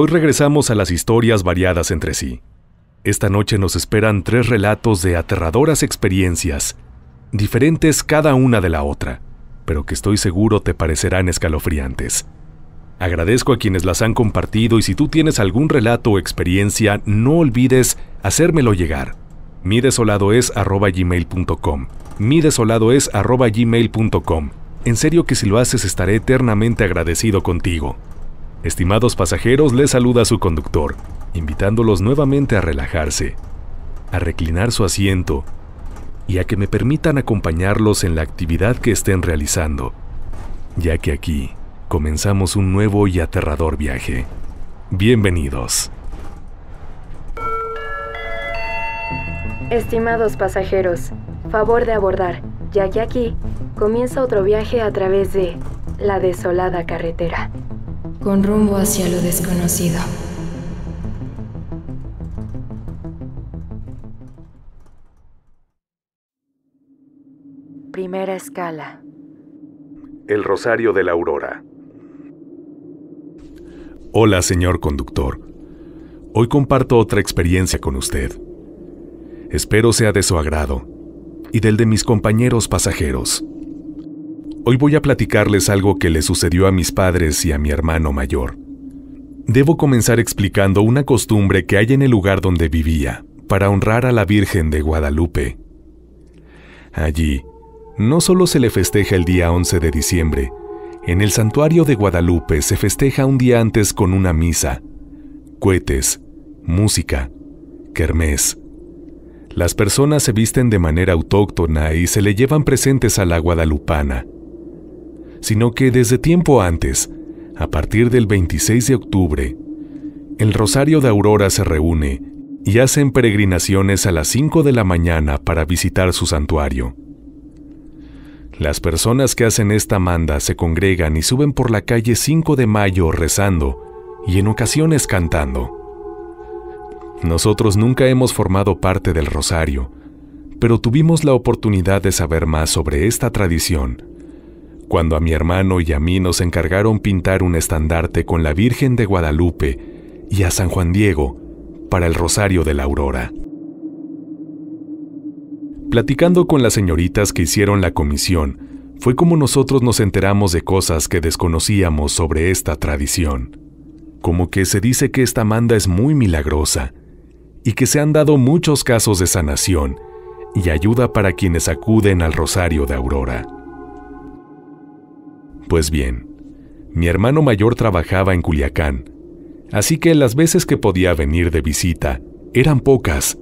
Hoy regresamos a las historias variadas entre sí. Esta noche nos esperan tres relatos de aterradoras experiencias, diferentes cada una de la otra, pero que estoy seguro te parecerán escalofriantes. Agradezco a quienes las han compartido y si tú tienes algún relato o experiencia, no olvides hacérmelo llegar. Mi desolado es Mi desolado es En serio que si lo haces estaré eternamente agradecido contigo. Estimados pasajeros, les saluda su conductor, invitándolos nuevamente a relajarse, a reclinar su asiento y a que me permitan acompañarlos en la actividad que estén realizando, ya que aquí comenzamos un nuevo y aterrador viaje. Bienvenidos. Estimados pasajeros, favor de abordar, ya que aquí comienza otro viaje a través de la desolada carretera con rumbo hacia lo desconocido. Primera escala. El Rosario de la Aurora. Hola, señor conductor. Hoy comparto otra experiencia con usted. Espero sea de su agrado y del de mis compañeros pasajeros. Hoy voy a platicarles algo que le sucedió a mis padres y a mi hermano mayor. Debo comenzar explicando una costumbre que hay en el lugar donde vivía, para honrar a la Virgen de Guadalupe. Allí, no solo se le festeja el día 11 de diciembre, en el santuario de Guadalupe se festeja un día antes con una misa, cohetes, música, kermés. Las personas se visten de manera autóctona y se le llevan presentes a la guadalupana sino que desde tiempo antes, a partir del 26 de octubre, el Rosario de Aurora se reúne y hacen peregrinaciones a las 5 de la mañana para visitar su santuario. Las personas que hacen esta manda se congregan y suben por la calle 5 de mayo rezando y en ocasiones cantando. Nosotros nunca hemos formado parte del Rosario, pero tuvimos la oportunidad de saber más sobre esta tradición cuando a mi hermano y a mí nos encargaron pintar un estandarte con la Virgen de Guadalupe y a San Juan Diego para el Rosario de la Aurora. Platicando con las señoritas que hicieron la comisión, fue como nosotros nos enteramos de cosas que desconocíamos sobre esta tradición. Como que se dice que esta manda es muy milagrosa y que se han dado muchos casos de sanación y ayuda para quienes acuden al Rosario de Aurora. Pues bien, mi hermano mayor trabajaba en Culiacán, así que las veces que podía venir de visita eran pocas,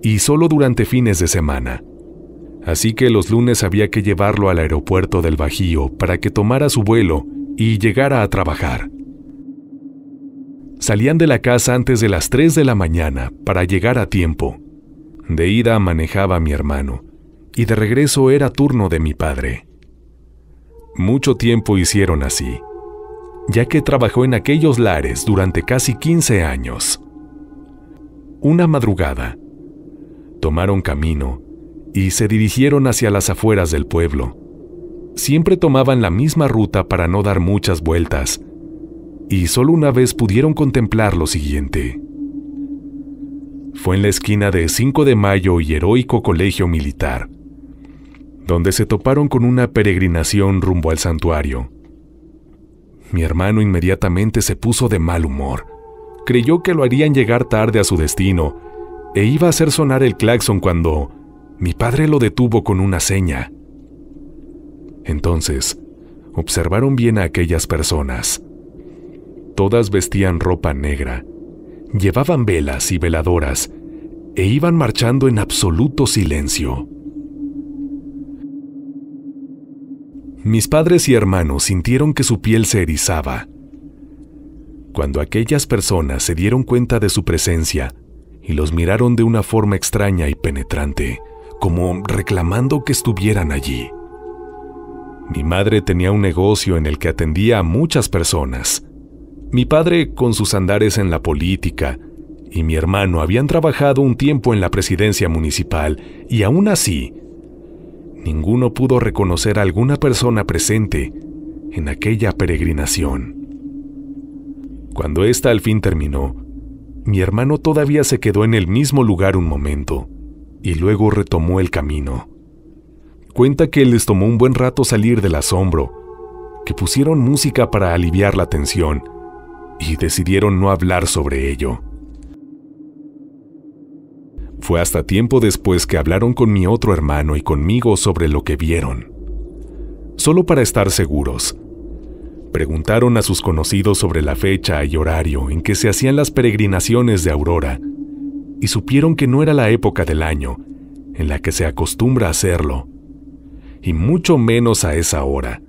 y solo durante fines de semana. Así que los lunes había que llevarlo al aeropuerto del Bajío para que tomara su vuelo y llegara a trabajar. Salían de la casa antes de las 3 de la mañana para llegar a tiempo. De ida manejaba mi hermano, y de regreso era turno de mi padre mucho tiempo hicieron así, ya que trabajó en aquellos lares durante casi 15 años. Una madrugada, tomaron camino y se dirigieron hacia las afueras del pueblo. Siempre tomaban la misma ruta para no dar muchas vueltas, y solo una vez pudieron contemplar lo siguiente. Fue en la esquina de 5 de Mayo y Heroico Colegio Militar, donde se toparon con una peregrinación rumbo al santuario. Mi hermano inmediatamente se puso de mal humor. Creyó que lo harían llegar tarde a su destino e iba a hacer sonar el claxon cuando mi padre lo detuvo con una seña. Entonces, observaron bien a aquellas personas. Todas vestían ropa negra, llevaban velas y veladoras e iban marchando en absoluto silencio. Mis padres y hermanos sintieron que su piel se erizaba. Cuando aquellas personas se dieron cuenta de su presencia y los miraron de una forma extraña y penetrante, como reclamando que estuvieran allí. Mi madre tenía un negocio en el que atendía a muchas personas. Mi padre, con sus andares en la política, y mi hermano habían trabajado un tiempo en la presidencia municipal y aún así ninguno pudo reconocer a alguna persona presente en aquella peregrinación. Cuando ésta al fin terminó, mi hermano todavía se quedó en el mismo lugar un momento y luego retomó el camino. Cuenta que les tomó un buen rato salir del asombro, que pusieron música para aliviar la tensión y decidieron no hablar sobre ello. Fue hasta tiempo después que hablaron con mi otro hermano y conmigo sobre lo que vieron. Solo para estar seguros, preguntaron a sus conocidos sobre la fecha y horario en que se hacían las peregrinaciones de Aurora, y supieron que no era la época del año en la que se acostumbra hacerlo, y mucho menos a esa hora,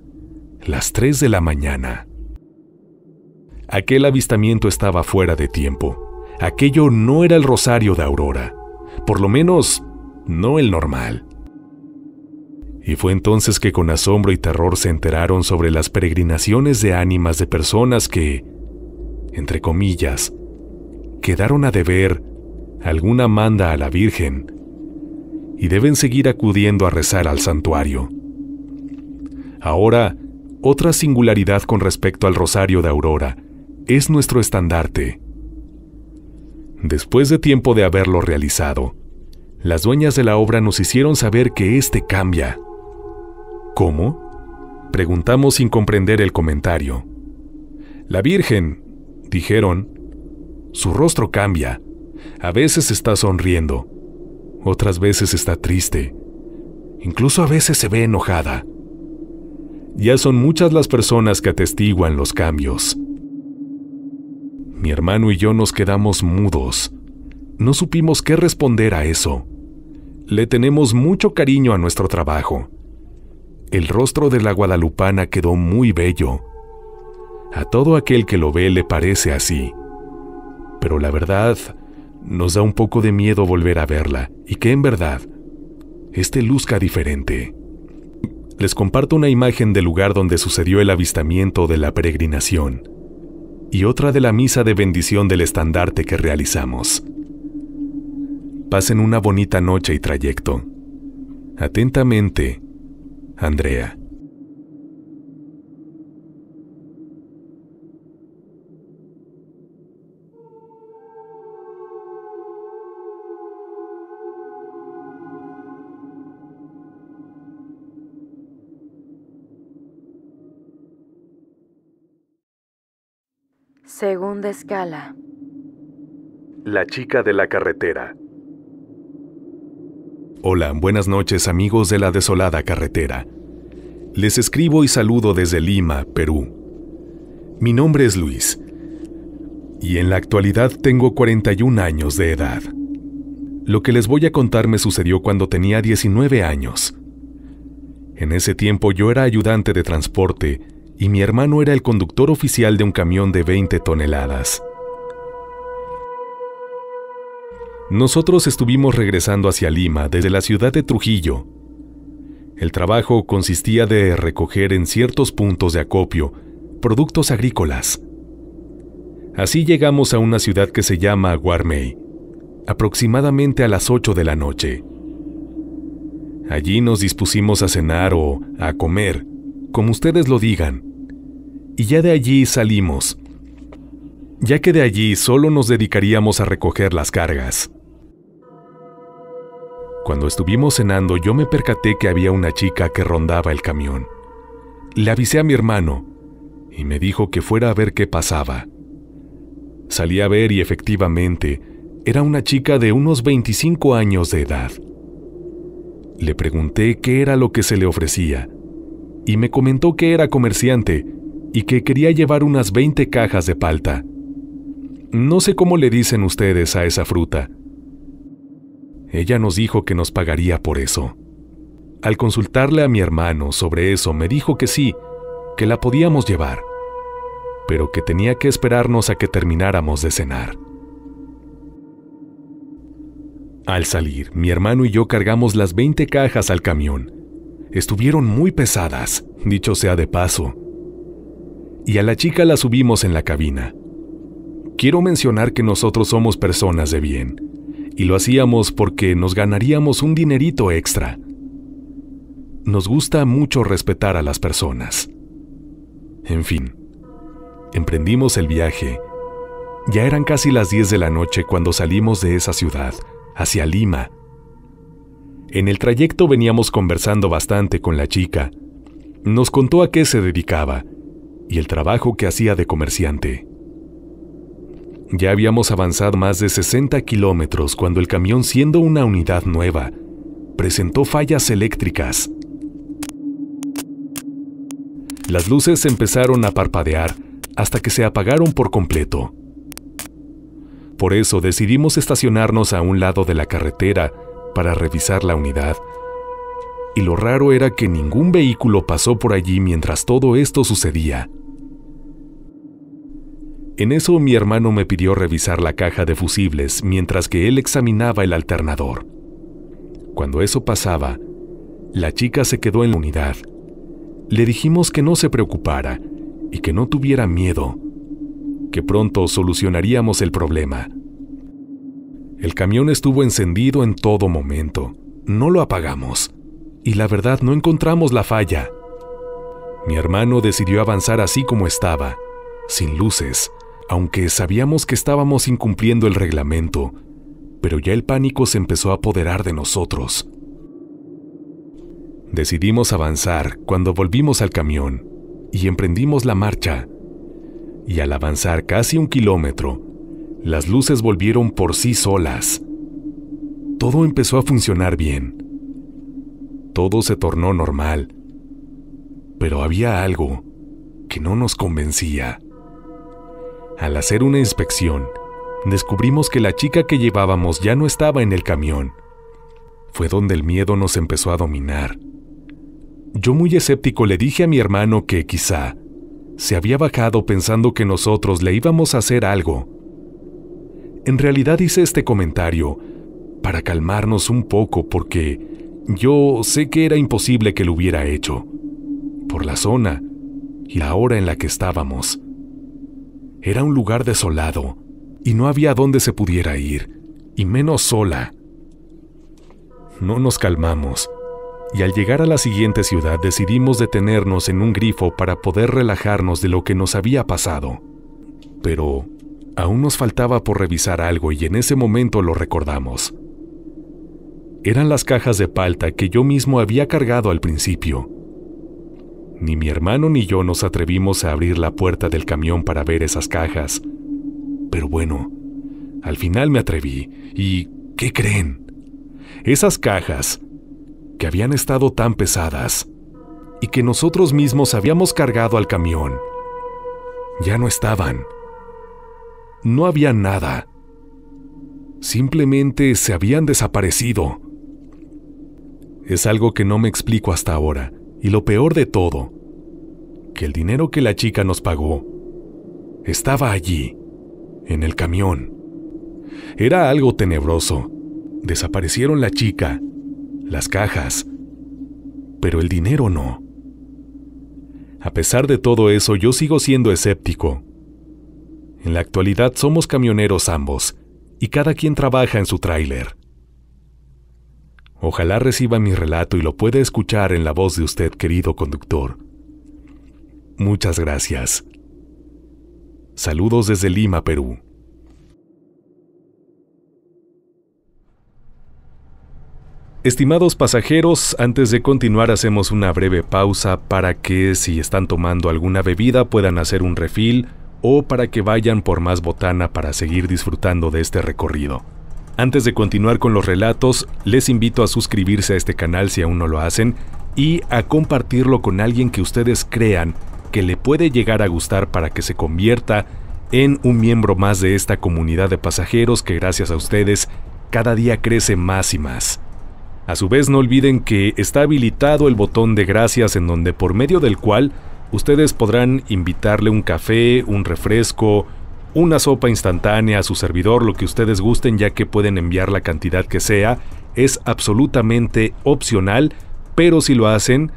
las 3 de la mañana. Aquel avistamiento estaba fuera de tiempo. Aquello no era el rosario de Aurora por lo menos no el normal. Y fue entonces que con asombro y terror se enteraron sobre las peregrinaciones de ánimas de personas que, entre comillas, quedaron a deber alguna manda a la Virgen y deben seguir acudiendo a rezar al santuario. Ahora, otra singularidad con respecto al Rosario de Aurora es nuestro estandarte, Después de tiempo de haberlo realizado, las dueñas de la obra nos hicieron saber que éste cambia. ¿Cómo? Preguntamos sin comprender el comentario. La Virgen, dijeron, su rostro cambia. A veces está sonriendo, otras veces está triste, incluso a veces se ve enojada. Ya son muchas las personas que atestiguan los cambios. Mi hermano y yo nos quedamos mudos. No supimos qué responder a eso. Le tenemos mucho cariño a nuestro trabajo. El rostro de la guadalupana quedó muy bello. A todo aquel que lo ve le parece así. Pero la verdad, nos da un poco de miedo volver a verla y que en verdad, este luzca diferente. Les comparto una imagen del lugar donde sucedió el avistamiento de la peregrinación y otra de la misa de bendición del estandarte que realizamos. Pasen una bonita noche y trayecto. Atentamente, Andrea. Segunda escala. La chica de la carretera. Hola, buenas noches amigos de la desolada carretera. Les escribo y saludo desde Lima, Perú. Mi nombre es Luis y en la actualidad tengo 41 años de edad. Lo que les voy a contar me sucedió cuando tenía 19 años. En ese tiempo yo era ayudante de transporte y mi hermano era el conductor oficial de un camión de 20 toneladas. Nosotros estuvimos regresando hacia Lima desde la ciudad de Trujillo. El trabajo consistía de recoger en ciertos puntos de acopio productos agrícolas. Así llegamos a una ciudad que se llama Guarmey, aproximadamente a las 8 de la noche. Allí nos dispusimos a cenar o a comer, como ustedes lo digan y ya de allí salimos, ya que de allí solo nos dedicaríamos a recoger las cargas. Cuando estuvimos cenando yo me percaté que había una chica que rondaba el camión. Le avisé a mi hermano y me dijo que fuera a ver qué pasaba. Salí a ver y efectivamente era una chica de unos 25 años de edad. Le pregunté qué era lo que se le ofrecía y me comentó que era comerciante y que quería llevar unas 20 cajas de palta. No sé cómo le dicen ustedes a esa fruta. Ella nos dijo que nos pagaría por eso. Al consultarle a mi hermano sobre eso, me dijo que sí, que la podíamos llevar, pero que tenía que esperarnos a que termináramos de cenar. Al salir, mi hermano y yo cargamos las 20 cajas al camión. Estuvieron muy pesadas, dicho sea de paso y a la chica la subimos en la cabina. Quiero mencionar que nosotros somos personas de bien, y lo hacíamos porque nos ganaríamos un dinerito extra. Nos gusta mucho respetar a las personas. En fin, emprendimos el viaje. Ya eran casi las 10 de la noche cuando salimos de esa ciudad, hacia Lima. En el trayecto veníamos conversando bastante con la chica. Nos contó a qué se dedicaba y el trabajo que hacía de comerciante. Ya habíamos avanzado más de 60 kilómetros cuando el camión, siendo una unidad nueva, presentó fallas eléctricas. Las luces empezaron a parpadear hasta que se apagaron por completo. Por eso decidimos estacionarnos a un lado de la carretera para revisar la unidad. Y lo raro era que ningún vehículo pasó por allí mientras todo esto sucedía. En eso mi hermano me pidió revisar la caja de fusibles mientras que él examinaba el alternador. Cuando eso pasaba, la chica se quedó en la unidad. Le dijimos que no se preocupara y que no tuviera miedo, que pronto solucionaríamos el problema. El camión estuvo encendido en todo momento, no lo apagamos, y la verdad no encontramos la falla. Mi hermano decidió avanzar así como estaba, sin luces, aunque sabíamos que estábamos incumpliendo el reglamento, pero ya el pánico se empezó a apoderar de nosotros. Decidimos avanzar cuando volvimos al camión y emprendimos la marcha. Y al avanzar casi un kilómetro, las luces volvieron por sí solas. Todo empezó a funcionar bien. Todo se tornó normal. Pero había algo que no nos convencía. Al hacer una inspección, descubrimos que la chica que llevábamos ya no estaba en el camión. Fue donde el miedo nos empezó a dominar. Yo muy escéptico le dije a mi hermano que quizá se había bajado pensando que nosotros le íbamos a hacer algo. En realidad hice este comentario para calmarnos un poco porque yo sé que era imposible que lo hubiera hecho, por la zona y la hora en la que estábamos. Era un lugar desolado, y no había dónde se pudiera ir, y menos sola. No nos calmamos, y al llegar a la siguiente ciudad decidimos detenernos en un grifo para poder relajarnos de lo que nos había pasado. Pero aún nos faltaba por revisar algo y en ese momento lo recordamos. Eran las cajas de palta que yo mismo había cargado al principio. Ni mi hermano ni yo nos atrevimos a abrir la puerta del camión para ver esas cajas. Pero bueno, al final me atreví y... ¿Qué creen? Esas cajas, que habían estado tan pesadas, y que nosotros mismos habíamos cargado al camión, ya no estaban. No había nada. Simplemente se habían desaparecido. Es algo que no me explico hasta ahora. Y lo peor de todo, que el dinero que la chica nos pagó estaba allí, en el camión. Era algo tenebroso. Desaparecieron la chica, las cajas, pero el dinero no. A pesar de todo eso, yo sigo siendo escéptico. En la actualidad somos camioneros ambos, y cada quien trabaja en su tráiler. Ojalá reciba mi relato y lo pueda escuchar en la voz de usted, querido conductor. Muchas gracias. Saludos desde Lima, Perú. Estimados pasajeros, antes de continuar hacemos una breve pausa para que si están tomando alguna bebida puedan hacer un refil o para que vayan por más botana para seguir disfrutando de este recorrido. Antes de continuar con los relatos, les invito a suscribirse a este canal si aún no lo hacen y a compartirlo con alguien que ustedes crean que le puede llegar a gustar para que se convierta en un miembro más de esta comunidad de pasajeros que gracias a ustedes cada día crece más y más. A su vez no olviden que está habilitado el botón de gracias en donde por medio del cual ustedes podrán invitarle un café, un refresco, una sopa instantánea a su servidor, lo que ustedes gusten ya que pueden enviar la cantidad que sea, es absolutamente opcional, pero si lo hacen,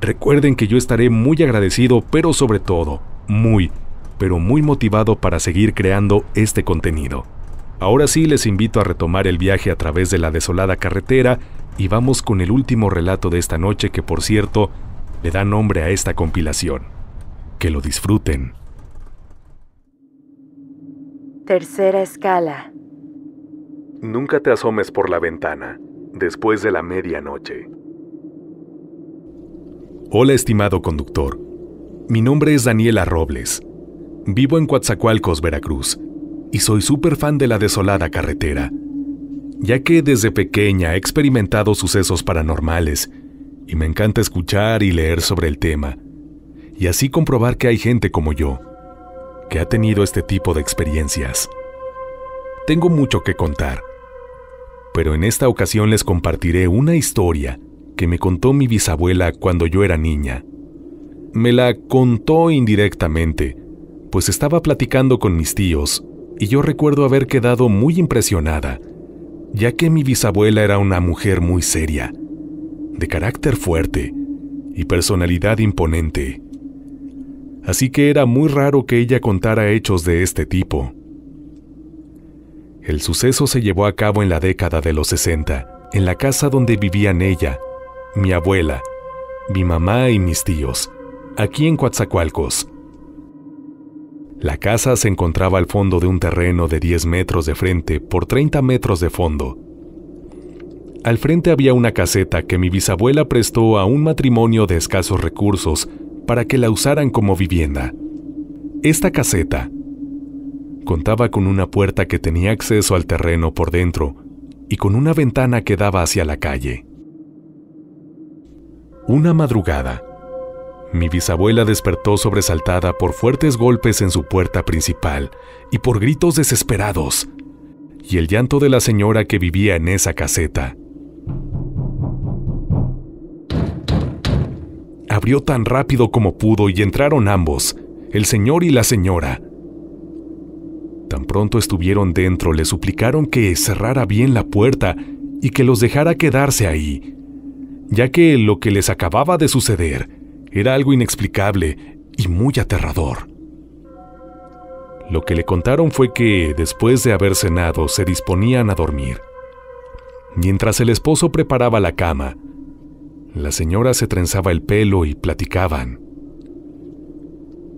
recuerden que yo estaré muy agradecido, pero sobre todo, muy, pero muy motivado para seguir creando este contenido. Ahora sí les invito a retomar el viaje a través de la desolada carretera y vamos con el último relato de esta noche que por cierto le da nombre a esta compilación. Que lo disfruten. Tercera escala. Nunca te asomes por la ventana después de la medianoche. Hola estimado conductor. Mi nombre es Daniela Robles. Vivo en Coatzacoalcos, Veracruz, y soy súper fan de la desolada carretera, ya que desde pequeña he experimentado sucesos paranormales y me encanta escuchar y leer sobre el tema, y así comprobar que hay gente como yo que ha tenido este tipo de experiencias. Tengo mucho que contar, pero en esta ocasión les compartiré una historia que me contó mi bisabuela cuando yo era niña. Me la contó indirectamente, pues estaba platicando con mis tíos y yo recuerdo haber quedado muy impresionada, ya que mi bisabuela era una mujer muy seria, de carácter fuerte y personalidad imponente así que era muy raro que ella contara hechos de este tipo. El suceso se llevó a cabo en la década de los 60, en la casa donde vivían ella, mi abuela, mi mamá y mis tíos, aquí en Coatzacoalcos. La casa se encontraba al fondo de un terreno de 10 metros de frente por 30 metros de fondo. Al frente había una caseta que mi bisabuela prestó a un matrimonio de escasos recursos para que la usaran como vivienda. Esta caseta contaba con una puerta que tenía acceso al terreno por dentro y con una ventana que daba hacia la calle. Una madrugada, mi bisabuela despertó sobresaltada por fuertes golpes en su puerta principal y por gritos desesperados, y el llanto de la señora que vivía en esa caseta. abrió tan rápido como pudo y entraron ambos, el señor y la señora. Tan pronto estuvieron dentro, le suplicaron que cerrara bien la puerta y que los dejara quedarse ahí, ya que lo que les acababa de suceder era algo inexplicable y muy aterrador. Lo que le contaron fue que, después de haber cenado, se disponían a dormir. Mientras el esposo preparaba la cama, la señora se trenzaba el pelo y platicaban.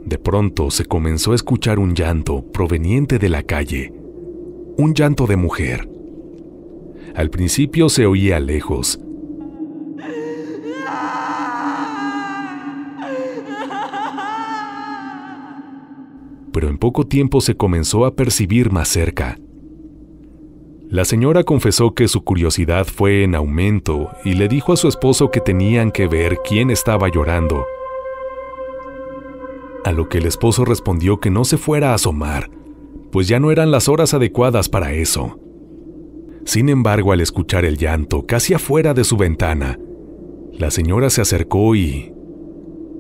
De pronto se comenzó a escuchar un llanto proveniente de la calle, un llanto de mujer. Al principio se oía lejos. Pero en poco tiempo se comenzó a percibir más cerca. La señora confesó que su curiosidad fue en aumento y le dijo a su esposo que tenían que ver quién estaba llorando. A lo que el esposo respondió que no se fuera a asomar, pues ya no eran las horas adecuadas para eso. Sin embargo, al escuchar el llanto casi afuera de su ventana, la señora se acercó y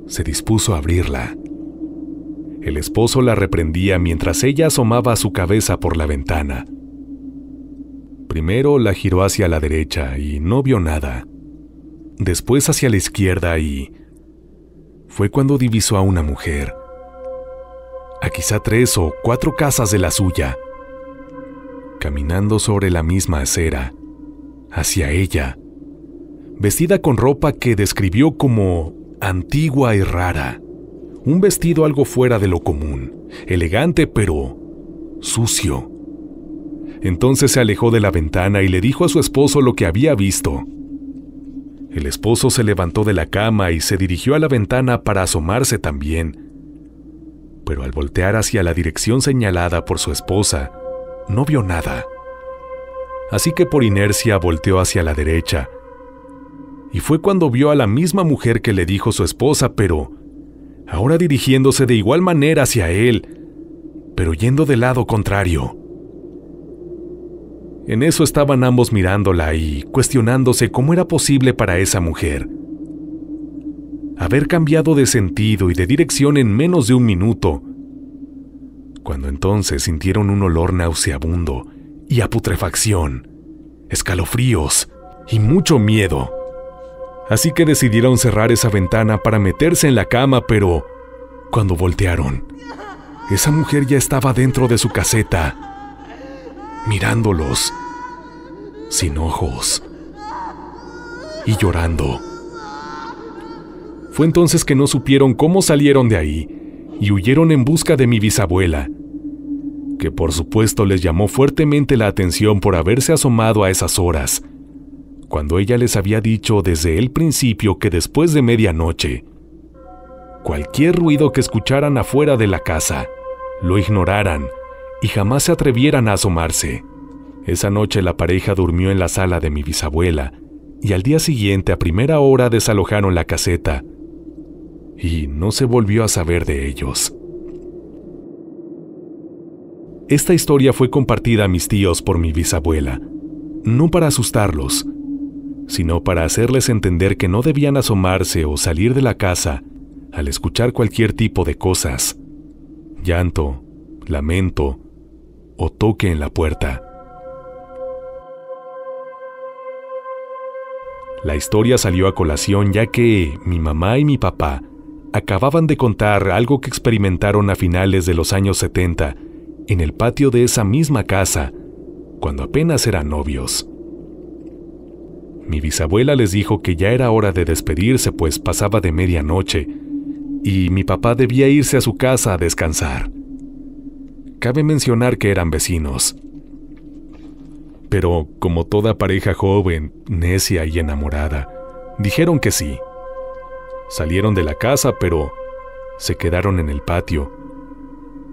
se dispuso a abrirla. El esposo la reprendía mientras ella asomaba su cabeza por la ventana. Primero la giró hacia la derecha y no vio nada. Después hacia la izquierda y... Fue cuando divisó a una mujer. A quizá tres o cuatro casas de la suya. Caminando sobre la misma acera. Hacia ella. Vestida con ropa que describió como antigua y rara. Un vestido algo fuera de lo común. Elegante pero sucio entonces se alejó de la ventana y le dijo a su esposo lo que había visto. El esposo se levantó de la cama y se dirigió a la ventana para asomarse también. Pero al voltear hacia la dirección señalada por su esposa, no vio nada. Así que por inercia volteó hacia la derecha. Y fue cuando vio a la misma mujer que le dijo su esposa, pero ahora dirigiéndose de igual manera hacia él, pero yendo del lado contrario. En eso estaban ambos mirándola y cuestionándose cómo era posible para esa mujer haber cambiado de sentido y de dirección en menos de un minuto, cuando entonces sintieron un olor nauseabundo y a putrefacción, escalofríos y mucho miedo. Así que decidieron cerrar esa ventana para meterse en la cama, pero cuando voltearon, esa mujer ya estaba dentro de su caseta, mirándolos, sin ojos y llorando. Fue entonces que no supieron cómo salieron de ahí y huyeron en busca de mi bisabuela, que por supuesto les llamó fuertemente la atención por haberse asomado a esas horas, cuando ella les había dicho desde el principio que después de medianoche, cualquier ruido que escucharan afuera de la casa, lo ignoraran y jamás se atrevieran a asomarse. Esa noche la pareja durmió en la sala de mi bisabuela y al día siguiente a primera hora desalojaron la caseta y no se volvió a saber de ellos. Esta historia fue compartida a mis tíos por mi bisabuela, no para asustarlos, sino para hacerles entender que no debían asomarse o salir de la casa al escuchar cualquier tipo de cosas, llanto, lamento o toque en la puerta. La historia salió a colación ya que mi mamá y mi papá acababan de contar algo que experimentaron a finales de los años 70 en el patio de esa misma casa, cuando apenas eran novios. Mi bisabuela les dijo que ya era hora de despedirse pues pasaba de medianoche y mi papá debía irse a su casa a descansar. Cabe mencionar que eran vecinos. Pero, como toda pareja joven, necia y enamorada, dijeron que sí. Salieron de la casa, pero se quedaron en el patio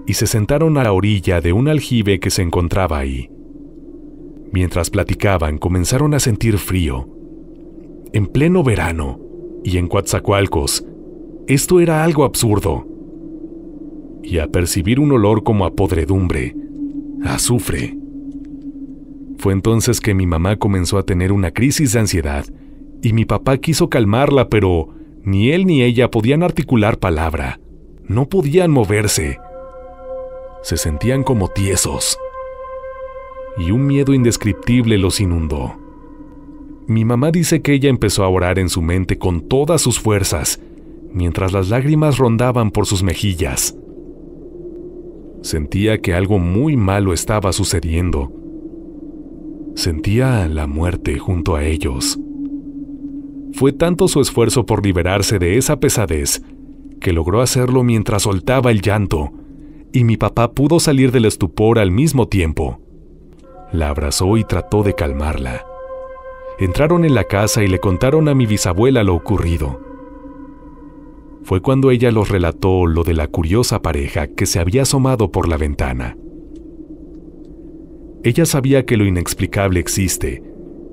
y se sentaron a la orilla de un aljibe que se encontraba ahí. Mientras platicaban, comenzaron a sentir frío. En pleno verano y en Coatzacoalcos, esto era algo absurdo y a percibir un olor como a podredumbre, azufre. Fue entonces que mi mamá comenzó a tener una crisis de ansiedad y mi papá quiso calmarla, pero ni él ni ella podían articular palabra, no podían moverse. Se sentían como tiesos. Y un miedo indescriptible los inundó. Mi mamá dice que ella empezó a orar en su mente con todas sus fuerzas, mientras las lágrimas rondaban por sus mejillas. Sentía que algo muy malo estaba sucediendo. Sentía la muerte junto a ellos. Fue tanto su esfuerzo por liberarse de esa pesadez que logró hacerlo mientras soltaba el llanto, y mi papá pudo salir del estupor al mismo tiempo. La abrazó y trató de calmarla. Entraron en la casa y le contaron a mi bisabuela lo ocurrido fue cuando ella los relató lo de la curiosa pareja que se había asomado por la ventana. Ella sabía que lo inexplicable existe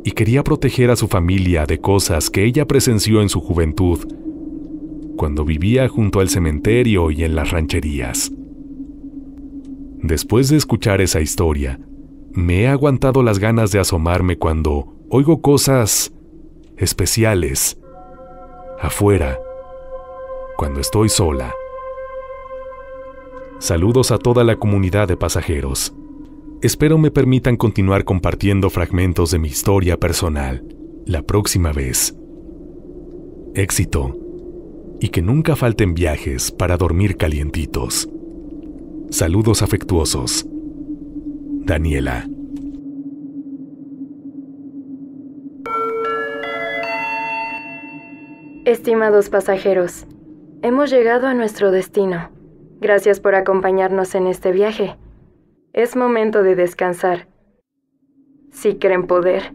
y quería proteger a su familia de cosas que ella presenció en su juventud, cuando vivía junto al cementerio y en las rancherías. Después de escuchar esa historia, me he aguantado las ganas de asomarme cuando oigo cosas especiales afuera cuando estoy sola. Saludos a toda la comunidad de pasajeros. Espero me permitan continuar compartiendo fragmentos de mi historia personal la próxima vez. Éxito y que nunca falten viajes para dormir calientitos. Saludos afectuosos. Daniela. Estimados pasajeros, Hemos llegado a nuestro destino. Gracias por acompañarnos en este viaje. Es momento de descansar. Si creen poder.